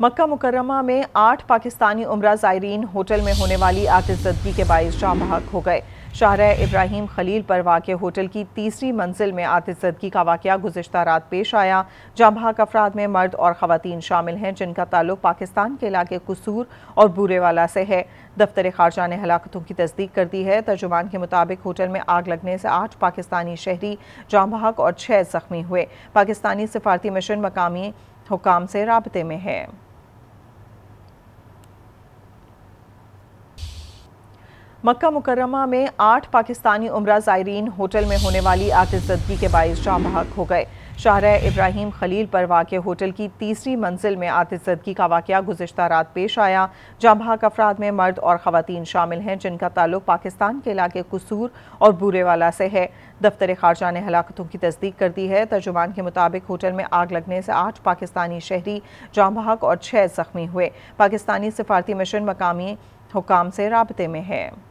मक्का मुकरमा में आठ पाकिस्तानी उम्र ज़ायरीन होटल में होने वाली आग जदगी के बायस शाह बहक हो गए शाहर इब्राहिम खलील पर वाक़ होटल की तीसरी मंजिल में आतिशदगी का वाक़ गुजशत रात पेश आया जहाँ भाग अफराद में मर्द और ख़वान शामिल हैं जिनका ताल्लुक पाकिस्तान के इलाके कसूर और बूरेवाला से है दफ्तर खारजा ने हलाकतों की तस्दीक कर दी है तर्जुमान के मुताबिक होटल में आग लगने से आठ पाकिस्तानी शहरी जाँ भाग और छः जख्मी हुए पाकिस्तानी सिफारती मिशन मकामी हुकाम से रबते में है मक्का मुकरमा में आठ पाकिस्तानी उम्र ज़ायरीन होटल में होने वाली आग जदगी के बायस जाम बहक हो गए शाहर इब्राहिम खलील पर वाक़ होटल की तीसरी मंजिल में आतिशदगी का वाक़ गुजशत रात पेश आया जहाँ भाग अफराद में मर्द और ख़वान शामिल हैं जिनका ताल्लुक पाकिस्तान के इलाके कसूर और बूरेवाला से है दफ्तर खारजा ने हलाकतों की तस्दीक कर दी है तर्जुमान के मुताबिक होटल में आग लगने से आठ पाकिस्तानी शहरी जाँ बहक और छः जख्मी हुए पाकिस्तानी सिफारती मिशन मकामी हुकाम से रबते में है